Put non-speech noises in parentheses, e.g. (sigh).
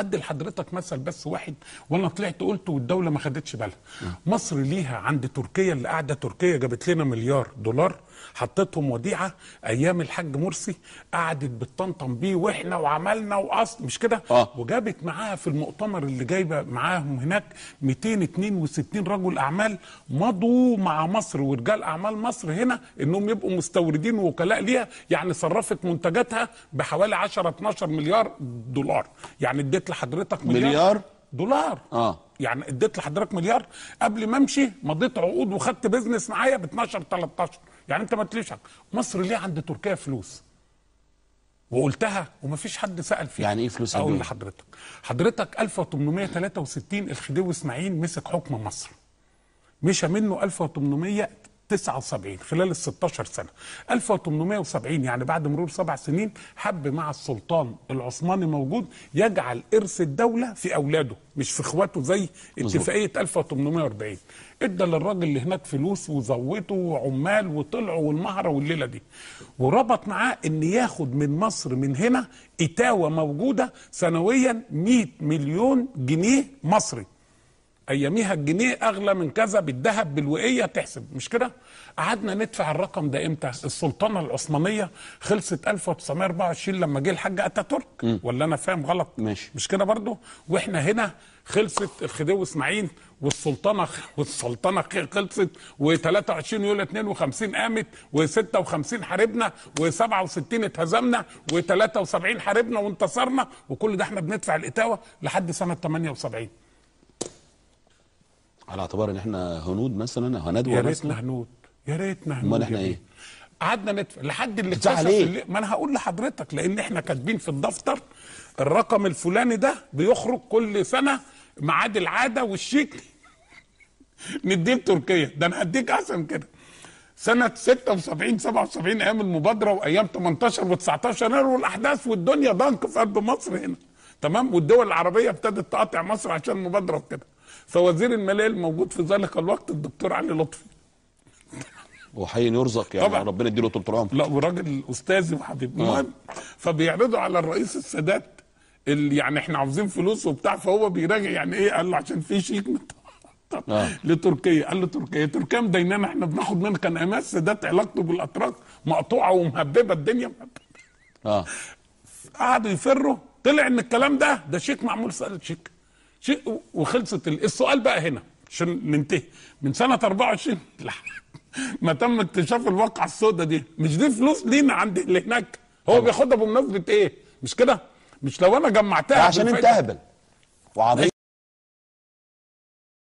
هدي لحضرتك مثل بس واحد وانا طلعت قلته والدوله ما خدتش بالها مصر ليها عند تركيا اللي قاعده تركيا جابت لنا مليار دولار حطيتهم وديعه ايام الحاج مرسي قعدت بتطنطن بيه واحنا وعملنا واصل مش كده آه. وجابت معاها في المؤتمر اللي جايبه معاهم هناك 262 رجل اعمال مضوا مع مصر ورجال اعمال مصر هنا انهم يبقوا مستوردين ووكلاء ليها يعني صرفت منتجاتها بحوالي 10 12 مليار دولار يعني اديت لحضرتك مليار, مليار؟ دولار اه يعني اديت لحضرتك مليار قبل ما امشي مضيت عقود وخدت بزنس معايا ب 12 13 يعني انت ما تليش حق مصر ليه عند تركيا فلوس وقلتها ومفيش حد سال فيها يعني ايه فلوس اقول لحضرتك حضرتك 1863 الخديوي اسماعيل مسك حكم مصر مشى منه 1800 79 خلال ال 16 سنه 1870 يعني بعد مرور سبع سنين حب مع السلطان العثماني موجود يجعل ارث الدوله في اولاده مش في اخواته زي اتفاقيه 1840 ادى للراجل اللي هناك فلوس وزوته وعمال وطلعوا والمهره والليله دي وربط معاه ان ياخد من مصر من هنا اتاوه موجوده سنويا 100 مليون جنيه مصري اياميها الجنيه اغلى من كذا بالذهب بالوقيه تحسب مش كده؟ قعدنا ندفع الرقم ده امتى؟ السلطنه العثمانيه خلصت 1924 لما جه الحاج اتاتورك ولا انا فاهم غلط؟ ماشي مش كده برضه؟ واحنا هنا خلصت الخديوي اسماعيل والسلطنه والسلطنه خلصت و23 يوليو 52 قامت و56 حاربنا و67 اتهزمنا و73 حاربنا وانتصرنا وكل ده احنا بندفع الاتاوه لحد سنه 78 على اعتبار ان احنا هنود مثلا هندوه يا ريتنا هنود يا ريتنا هنود امال احنا ايه؟ قعدنا ندفع لحد اللي اكتشف اللي... ما انا هقول لحضرتك لان احنا كاتبين في الدفتر الرقم الفلاني ده بيخرج كل سنه ميعاد العاده والشيك (laughs) نديه لتركيا ده انا هديك احسن كده سنة 76 77 أيام المبادرة وأيام 18 و19 يناير والأحداث والدنيا ضنك في قلب مصر هنا تمام والدول العربية ابتدت تقاطع مصر عشان المبادرة وكده فوزير الماليه الموجود في ذلك الوقت الدكتور علي لطفي وحي يرزق يعني طبعا. ربنا يديله طول عمره لا وراجل استاذي وحبيب آه. المهم فبيعرضوا على الرئيس السادات اللي يعني احنا عاوزين فلوس وبتاع فهو بيراجع يعني ايه قال له عشان في شيك آه. لتركيا قال له تركيا تركيا مدينانا احنا بناخد منها كان امام السادات علاقته بالاتراك مقطوعه ومهببه الدنيا مهببه اه قعدوا يفروا طلع ان الكلام ده ده شيك معمول سالت شيك شيء وخلصت السؤال بقى هنا عشان ننتهي من سنه 24 (laughs) ما تم اكتشاف الواقعه السوداء دي مش دي فلوس لينا عند اللي هناك هو بياخدها بمناسبه ايه مش كده مش لو انا جمعتها عشان انت اهبل وعظيم